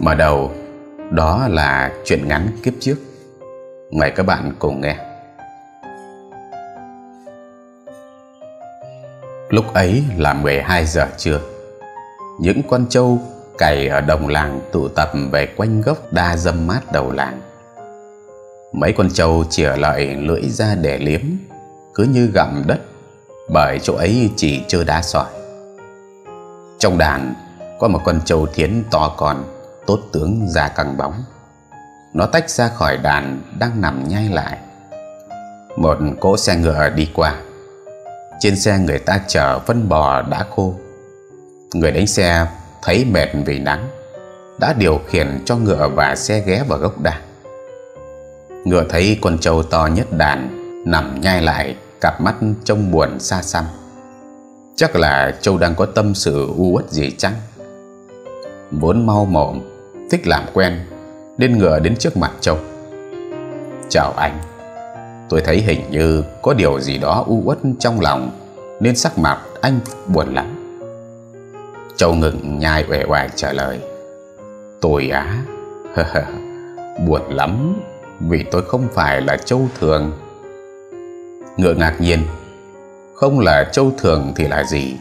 Mở đầu đó là chuyện ngắn kiếp trước Mời các bạn cùng nghe Lúc ấy là 12 giờ trưa Những con trâu cày ở đồng làng tụ tập về quanh gốc đa dâm mát đầu làng Mấy con trâu chìa lợi lưỡi ra để liếm Cứ như gặm đất Bởi chỗ ấy chỉ chưa đá sỏi Trong đàn có một con trâu thiến to con tốt tướng già căng bóng nó tách ra khỏi đàn đang nằm nhai lại một cỗ xe ngựa đi qua trên xe người ta chở phân bò đã khô người đánh xe thấy mệt vì nắng đã điều khiển cho ngựa và xe ghé vào gốc đàn ngựa thấy con trâu to nhất đàn nằm nhai lại cặp mắt trông buồn xa xăm chắc là châu đang có tâm sự u uất gì chăng vốn mau mồm thích làm quen nên ngựa đến trước mặt châu chào anh tôi thấy hình như có điều gì đó u uất trong lòng nên sắc mặt anh buồn lắm châu ngừng nhai uể oải trả lời tôi á hờ hờ buồn lắm vì tôi không phải là châu thường ngựa ngạc nhiên không là châu thường thì là gì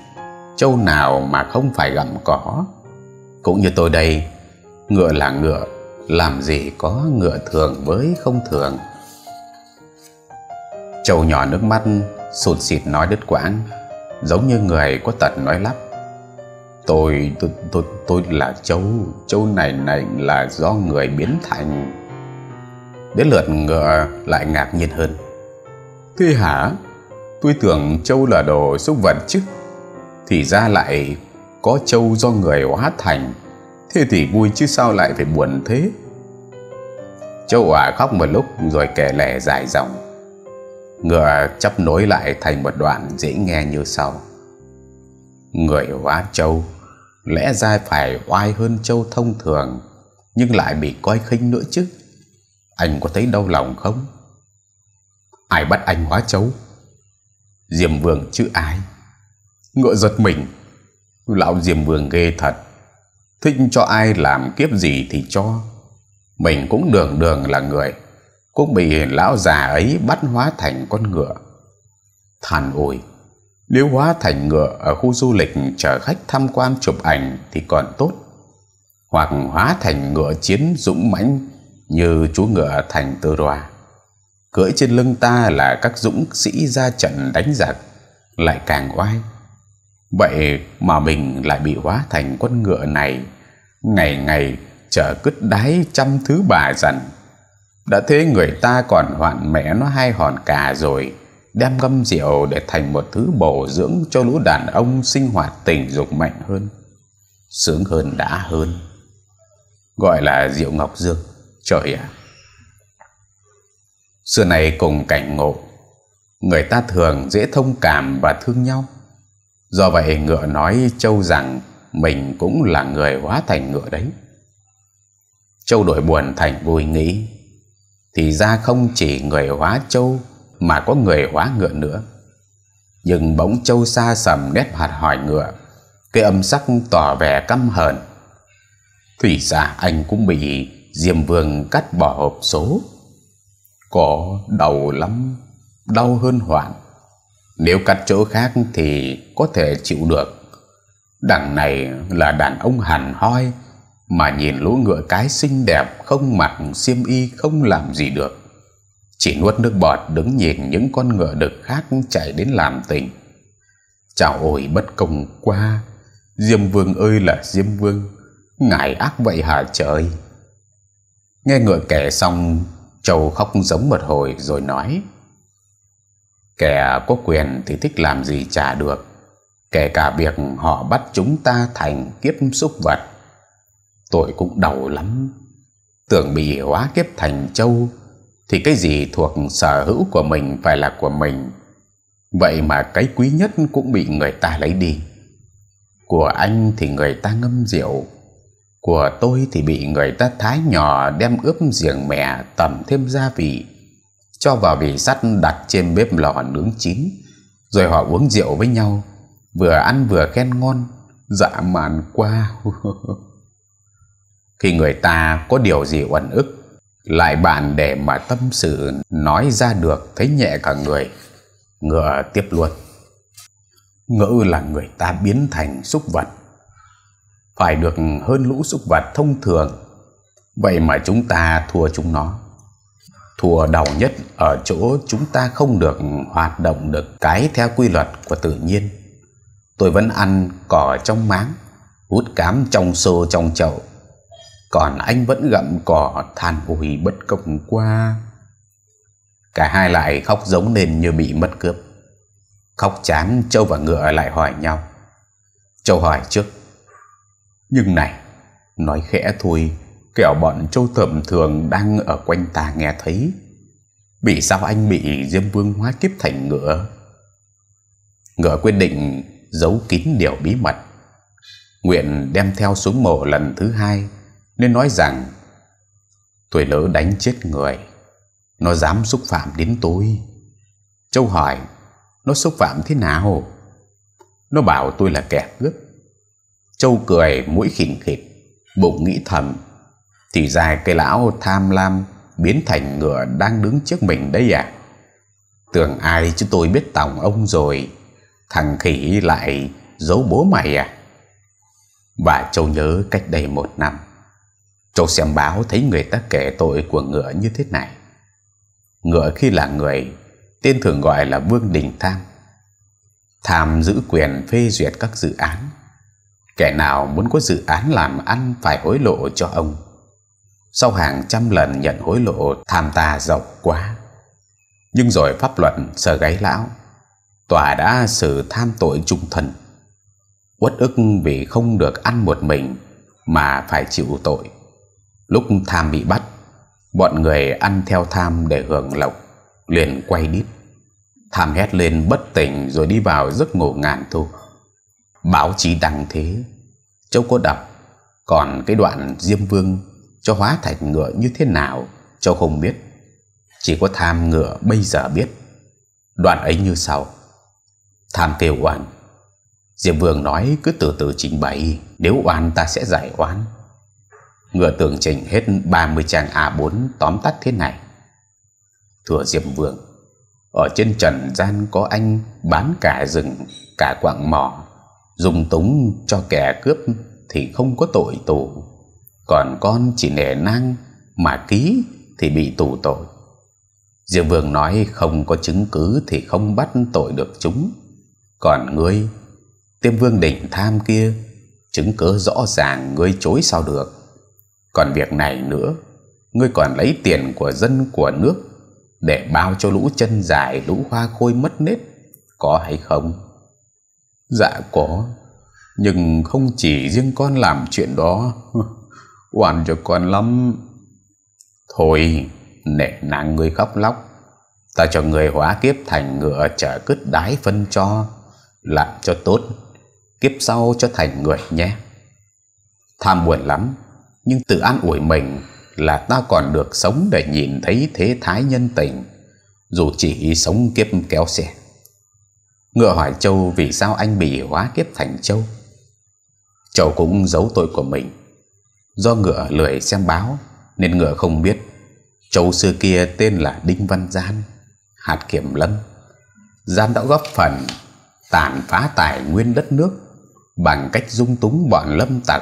châu nào mà không phải gặm cỏ cũng như tôi đây Ngựa là ngựa Làm gì có ngựa thường với không thường Châu nhỏ nước mắt Sụt sịt nói đứt quãng Giống như người có tật nói lắp Tôi, tôi, tôi, tôi là châu Châu này này là do người biến thành Đến lượt ngựa lại ngạc nhiên hơn Thế hả? Tôi tưởng châu là đồ súc vật chứ Thì ra lại có châu do người hóa thành thế thì vui chứ sao lại phải buồn thế châu ả khóc một lúc rồi kể lẻ dài dòng ngựa chấp nối lại thành một đoạn dễ nghe như sau người hóa châu lẽ ra phải oai hơn châu thông thường nhưng lại bị coi khinh nữa chứ anh có thấy đau lòng không ai bắt anh hóa châu diêm vương chữ ai ngựa giật mình Lão Diêm Vương ghê thật Thích cho ai làm kiếp gì thì cho Mình cũng đường đường là người Cũng bị lão già ấy bắt hóa thành con ngựa Thàn ôi Nếu hóa thành ngựa ở khu du lịch chở khách tham quan chụp ảnh thì còn tốt Hoặc hóa thành ngựa chiến dũng mãnh như chú ngựa thành tơ roa cưỡi trên lưng ta là các dũng sĩ ra trận đánh giặc lại càng oai vậy mà mình lại bị hóa thành quân ngựa này ngày ngày chở cứt đáy trăm thứ bà dần đã thế người ta còn hoạn mẹ nó hai hòn cà rồi đem ngâm rượu để thành một thứ bổ dưỡng cho lũ đàn ông sinh hoạt tình dục mạnh hơn sướng hơn đã hơn gọi là rượu ngọc dương trời ạ xưa này cùng cảnh ngộ người ta thường dễ thông cảm và thương nhau Do vậy ngựa nói Châu rằng mình cũng là người hóa thành ngựa đấy. Châu đổi buồn thành vui nghĩ. Thì ra không chỉ người hóa châu mà có người hóa ngựa nữa. Nhưng bỗng châu xa sầm nét hạt hỏi ngựa, cái âm sắc tỏ vẻ căm hờn. Thủy ra anh cũng bị Diêm Vương cắt bỏ hộp số. Có đầu lắm, đau hơn hoạn. Nếu cắt chỗ khác thì có thể chịu được Đằng này là đàn ông hằn hoi Mà nhìn lũ ngựa cái xinh đẹp Không mặc xiêm y không làm gì được Chỉ nuốt nước bọt đứng nhìn những con ngựa đực khác chạy đến làm tình Chào ôi bất công quá Diêm vương ơi là Diêm vương Ngài ác vậy hả trời Nghe ngựa kẻ xong Châu khóc giống một hồi rồi nói Kẻ có quyền thì thích làm gì trả được Kể cả việc họ bắt chúng ta thành kiếp súc vật Tôi cũng đau lắm Tưởng bị hóa kiếp thành châu Thì cái gì thuộc sở hữu của mình phải là của mình Vậy mà cái quý nhất cũng bị người ta lấy đi Của anh thì người ta ngâm rượu Của tôi thì bị người ta thái nhỏ đem ướp giềng mẹ tẩm thêm gia vị cho vào vị sắt đặt trên bếp lò nướng chín rồi họ uống rượu với nhau vừa ăn vừa khen ngon dạ mạn quá khi người ta có điều gì uẩn ức lại bàn để mà tâm sự nói ra được thấy nhẹ cả người ngựa tiếp luôn ngữ là người ta biến thành súc vật phải được hơn lũ súc vật thông thường vậy mà chúng ta thua chúng nó Thùa đầu nhất ở chỗ chúng ta không được hoạt động được cái theo quy luật của tự nhiên. Tôi vẫn ăn cỏ trong máng, hút cám trong xô trong chậu. Còn anh vẫn gặm cỏ than ủi bất công qua. Cả hai lại khóc giống lên như bị mất cướp. Khóc chán, Châu và Ngựa lại hỏi nhau. Châu hỏi trước. Nhưng này, nói khẽ thôi kẻo bọn châu tầm thường đang ở quanh ta nghe thấy bị sao anh bị diêm vương hóa kiếp thành ngựa ngựa quyết định giấu kín điều bí mật nguyện đem theo xuống mổ lần thứ hai nên nói rằng tôi lỡ đánh chết người nó dám xúc phạm đến tôi châu hỏi nó xúc phạm thế nào nó bảo tôi là kẻ cướp châu cười mũi khỉnh khịt bụng nghĩ thầm thì dài cây lão tham lam biến thành ngựa đang đứng trước mình đấy à tưởng ai chứ tôi biết tòng ông rồi thằng khỉ lại giấu bố mày à bà châu nhớ cách đây một năm châu xem báo thấy người ta kể tội của ngựa như thế này ngựa khi là người tên thường gọi là vương đình tham tham giữ quyền phê duyệt các dự án kẻ nào muốn có dự án làm ăn phải hối lộ cho ông sau hàng trăm lần nhận hối lộ tham tà rộng quá nhưng rồi pháp luật sờ gáy lão tòa đã xử tham tội trung thần uất ức vì không được ăn một mình mà phải chịu tội lúc tham bị bắt bọn người ăn theo tham để hưởng lộc liền quay đít tham hét lên bất tỉnh rồi đi vào giấc ngủ ngàn thu báo chí đăng thế châu có đọc còn cái đoạn diêm vương cho hóa thành ngựa như thế nào cho không biết Chỉ có tham ngựa bây giờ biết Đoạn ấy như sau Tham kêu oan Diệp Vương nói cứ từ từ trình bày Nếu oan ta sẽ giải oan Ngựa tường trình hết 30 trang A4 tóm tắt thế này Thưa Diệp Vương Ở trên trần gian có anh bán cả rừng cả quạng mỏ Dùng túng cho kẻ cướp thì không có tội tù còn con chỉ nể năng mà ký thì bị tù tội diệp vương nói không có chứng cứ thì không bắt tội được chúng còn ngươi tiêm vương đỉnh tham kia chứng cứ rõ ràng ngươi chối sao được còn việc này nữa ngươi còn lấy tiền của dân của nước để bao cho lũ chân dài lũ hoa khôi mất nết có hay không dạ có nhưng không chỉ riêng con làm chuyện đó Oan cho con lắm Thôi nể nàng người khóc lóc Ta cho người hóa kiếp thành ngựa Chở cứt đái phân cho Làm cho tốt Kiếp sau cho thành người nhé Tham buồn lắm Nhưng tự an ủi mình Là ta còn được sống để nhìn thấy thế thái nhân tình Dù chỉ sống kiếp kéo xe Ngựa hỏi Châu vì sao anh bị hóa kiếp thành Châu Châu cũng giấu tội của mình do ngựa lười xem báo nên ngựa không biết châu xưa kia tên là đinh văn gian hạt kiểm lâm gian đã góp phần tàn phá tài nguyên đất nước bằng cách dung túng bọn lâm tặc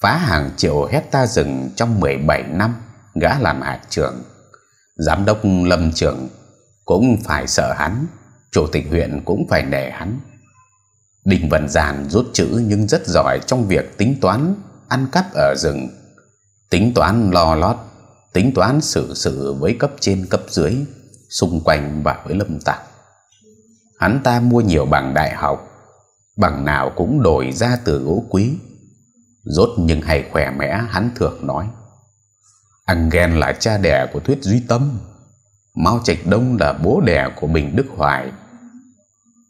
phá hàng triệu hecta rừng trong 17 năm gã làm hạt trưởng giám đốc lâm trưởng cũng phải sợ hắn chủ tịch huyện cũng phải nể hắn đình văn giàn rút chữ nhưng rất giỏi trong việc tính toán ăn cắp ở rừng tính toán lo lót tính toán xử sự với cấp trên cấp dưới xung quanh và với lâm tặc hắn ta mua nhiều bằng đại học bằng nào cũng đổi ra từ gỗ quý rốt nhưng hay khỏe mẽ hắn thường nói ghen là cha đẻ của Thuyết Duy Tâm Mao Trạch Đông là bố đẻ của Bình Đức Hoài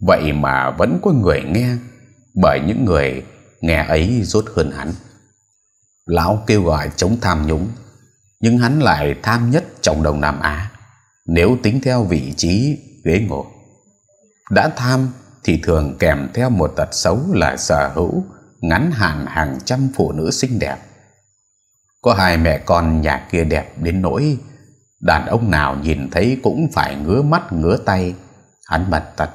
Vậy mà vẫn có người nghe Bởi những người nghe ấy rốt hơn hắn lão kêu gọi chống tham nhũng nhưng hắn lại tham nhất trong Đông Nam Á nếu tính theo vị trí ghế ngồi đã tham thì thường kèm theo một tật xấu là sở hữu ngắn hạn hàng trăm phụ nữ xinh đẹp có hai mẹ con nhà kia đẹp đến nỗi đàn ông nào nhìn thấy cũng phải ngứa mắt ngứa tay hắn bật tật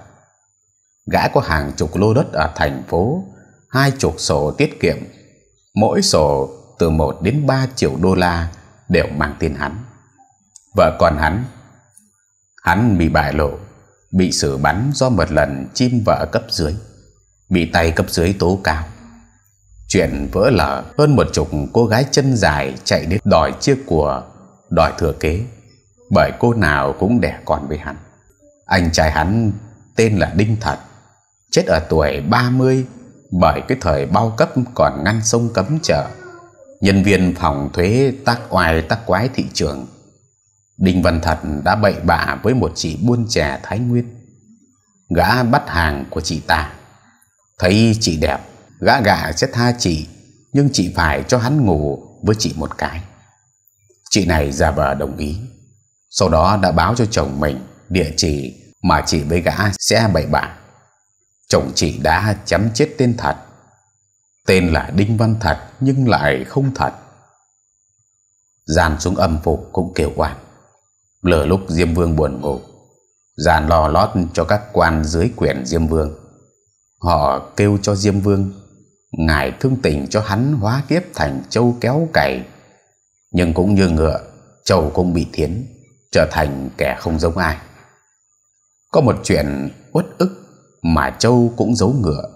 gã có hàng chục lô đất ở thành phố hai chục sổ tiết kiệm mỗi sổ từ 1 đến 3 triệu đô la đều mang tên hắn vợ con hắn hắn bị bại lộ bị xử bắn do một lần chim vợ cấp dưới bị tay cấp dưới tố cáo chuyện vỡ lở hơn một chục cô gái chân dài chạy đến đòi chiếc của đòi thừa kế bởi cô nào cũng đẻ con với hắn anh trai hắn tên là đinh thật chết ở tuổi 30 bởi cái thời bao cấp còn ngăn sông cấm chợ nhân viên phòng thuế tác oai tác quái thị trường đinh văn thật đã bậy bạ với một chị buôn chè thái nguyên gã bắt hàng của chị ta thấy chị đẹp gã gạ sẽ tha chị nhưng chị phải cho hắn ngủ với chị một cái chị này giả vờ đồng ý sau đó đã báo cho chồng mình địa chỉ mà chị với gã sẽ bậy bạ chồng chị đã chấm chết tên thật tên là đinh văn thật nhưng lại không thật giàn xuống âm phủ cũng kêu oan lờ lúc diêm vương buồn ngủ giàn lo lót cho các quan dưới quyền diêm vương họ kêu cho diêm vương ngài thương tình cho hắn hóa kiếp thành châu kéo cày nhưng cũng như ngựa châu cũng bị thiến trở thành kẻ không giống ai có một chuyện uất ức mà châu cũng giấu ngựa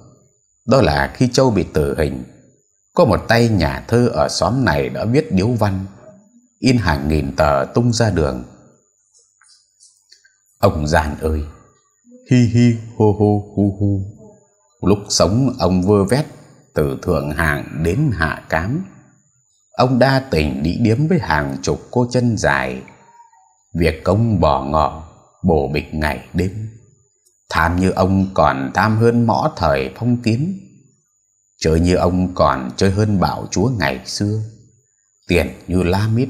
đó là khi châu bị tử hình có một tay nhà thơ ở xóm này đã viết điếu văn in hàng nghìn tờ tung ra đường ông giàn ơi hi hi hô hô hu hu lúc sống ông vơ vét từ thượng hạng đến hạ cám ông đa tình đi điếm với hàng chục cô chân dài việc công bỏ ngỏ bổ bịch ngày đêm tham như ông còn tham hơn mõ thời phong kiến chơi như ông còn chơi hơn bảo chúa ngày xưa tiền như la mít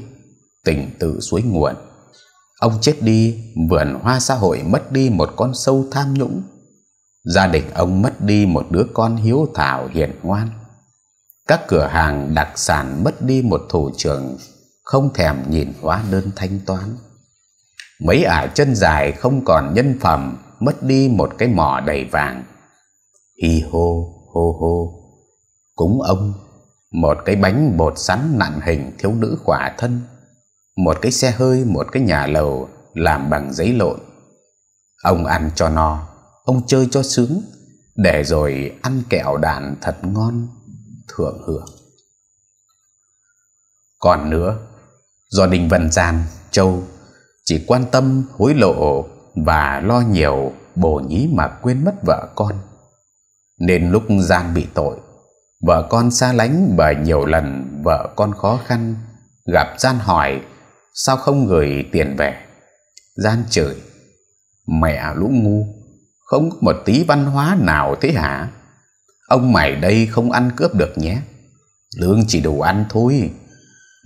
tình tự suối nguồn ông chết đi vườn hoa xã hội mất đi một con sâu tham nhũng gia đình ông mất đi một đứa con hiếu thảo hiền ngoan các cửa hàng đặc sản mất đi một thủ trưởng không thèm nhìn hóa đơn thanh toán mấy ả chân dài không còn nhân phẩm mất đi một cái mỏ đầy vàng. Hi hô, hô hô, cúng ông, một cái bánh bột sắn nặn hình thiếu nữ khỏa thân, một cái xe hơi, một cái nhà lầu làm bằng giấy lộn. Ông ăn cho no, ông chơi cho sướng, để rồi ăn kẹo đàn thật ngon, thưởng hưởng. Còn nữa, do đình vần Giàn, Châu chỉ quan tâm hối lộ và lo nhiều bồ nhí mà quên mất vợ con nên lúc gian bị tội vợ con xa lánh và nhiều lần vợ con khó khăn gặp gian hỏi sao không gửi tiền về gian chửi mẹ lũ ngu không có một tí văn hóa nào thế hả ông mày đây không ăn cướp được nhé lương chỉ đủ ăn thôi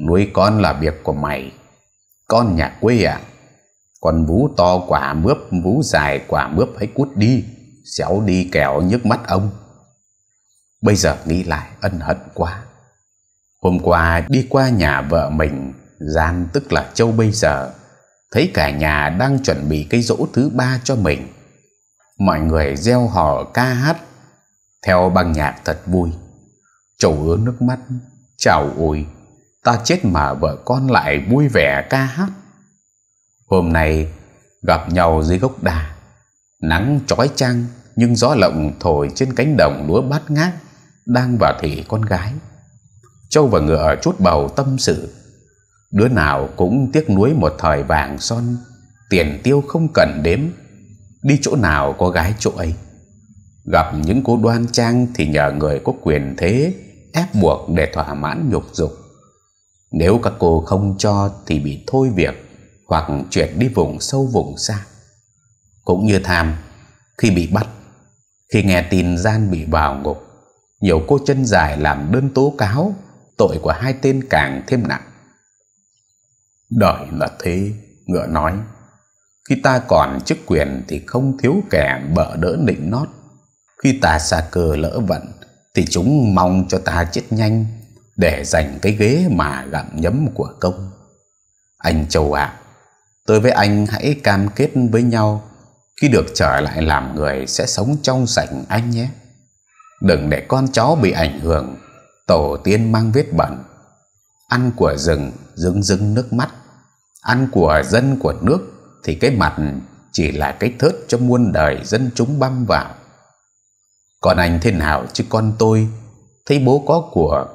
nuôi con là việc của mày con nhà quê ạ à? Còn vú to quả mướp, vú dài quả mướp hãy cút đi, xéo đi kẻo nhức mắt ông. Bây giờ nghĩ lại ân hận quá. Hôm qua đi qua nhà vợ mình, Gian tức là Châu bây giờ, thấy cả nhà đang chuẩn bị cái dỗ thứ ba cho mình. Mọi người reo hò ca hát, theo băng nhạc thật vui. Châu ứa nước mắt, chào ôi, ta chết mà vợ con lại vui vẻ ca hát. Hôm nay gặp nhau dưới gốc đà Nắng trói trăng Nhưng gió lộng thổi trên cánh đồng lúa bát ngát Đang vào thị con gái Châu và ngựa chút bầu tâm sự Đứa nào cũng tiếc nuối một thời vàng son Tiền tiêu không cần đếm Đi chỗ nào có gái chỗ ấy Gặp những cô đoan trang Thì nhờ người có quyền thế Ép buộc để thỏa mãn nhục dục Nếu các cô không cho Thì bị thôi việc hoặc chuyển đi vùng sâu vùng xa. Cũng như Tham, khi bị bắt, khi nghe tin gian bị vào ngục, nhiều cô chân dài làm đơn tố cáo tội của hai tên càng thêm nặng. đợi là thế, ngựa nói. Khi ta còn chức quyền thì không thiếu kẻ bỡ đỡ định nót. Khi ta xa cờ lỡ vận thì chúng mong cho ta chết nhanh để giành cái ghế mà gặm nhấm của công. Anh Châu ạ, à, Tôi với anh hãy cam kết với nhau Khi được trở lại làm người Sẽ sống trong sạch anh nhé Đừng để con chó bị ảnh hưởng Tổ tiên mang vết bẩn Ăn của rừng Dưng dưng nước mắt Ăn của dân của nước Thì cái mặt chỉ là cái thớt Cho muôn đời dân chúng băm vào Còn anh thế nào chứ con tôi Thấy bố có của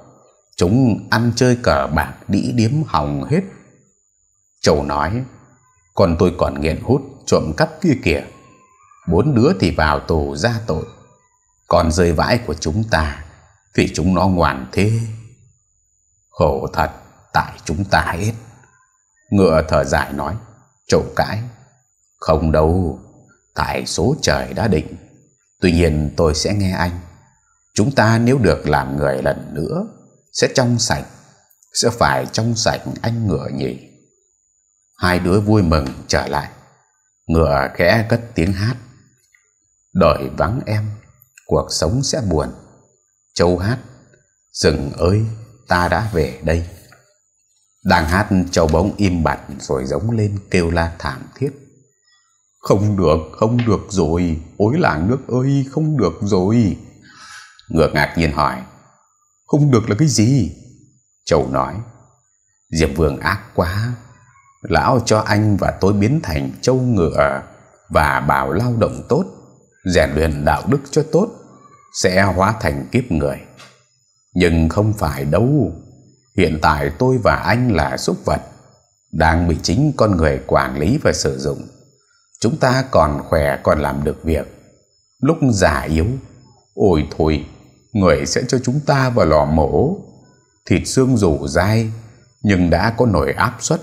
Chúng ăn chơi cờ bạc đĩ điếm hỏng hết Châu nói còn tôi còn nghiện hút trộm cắp kia kìa bốn đứa thì vào tù ra tội còn rơi vãi của chúng ta thì chúng nó ngoan thế khổ thật tại chúng ta hết ngựa thở dài nói trộm cãi không đâu tại số trời đã định tuy nhiên tôi sẽ nghe anh chúng ta nếu được làm người lần nữa sẽ trong sạch sẽ phải trong sạch anh ngựa nhỉ hai đứa vui mừng trở lại ngựa khẽ cất tiếng hát đợi vắng em cuộc sống sẽ buồn châu hát rừng ơi ta đã về đây đang hát châu bóng im bặt rồi giống lên kêu la thảm thiết không được không được rồi ối làng nước ơi không được rồi ngựa ngạc nhiên hỏi không được là cái gì châu nói diệp vương ác quá Lão cho anh và tôi biến thành trâu ngựa Và bảo lao động tốt Rèn luyện đạo đức cho tốt Sẽ hóa thành kiếp người Nhưng không phải đâu Hiện tại tôi và anh là súc vật Đang bị chính con người quản lý và sử dụng Chúng ta còn khỏe còn làm được việc Lúc già yếu Ôi thôi Người sẽ cho chúng ta vào lò mổ Thịt xương rủ dai Nhưng đã có nổi áp suất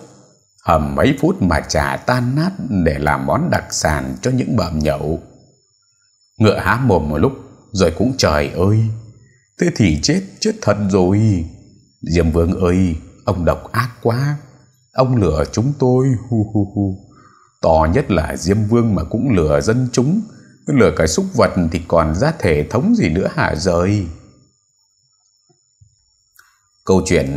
hầm mấy phút mà trà tan nát để làm món đặc sản cho những bợm nhậu. Ngựa há mồm một lúc, rồi cũng trời ơi, thế thì chết, chết thật rồi. Diêm Vương ơi, ông độc ác quá, ông lừa chúng tôi, hu hu hu. To nhất là Diêm Vương mà cũng lừa dân chúng, lừa cái súc vật thì còn ra thể thống gì nữa hả rời. Câu chuyện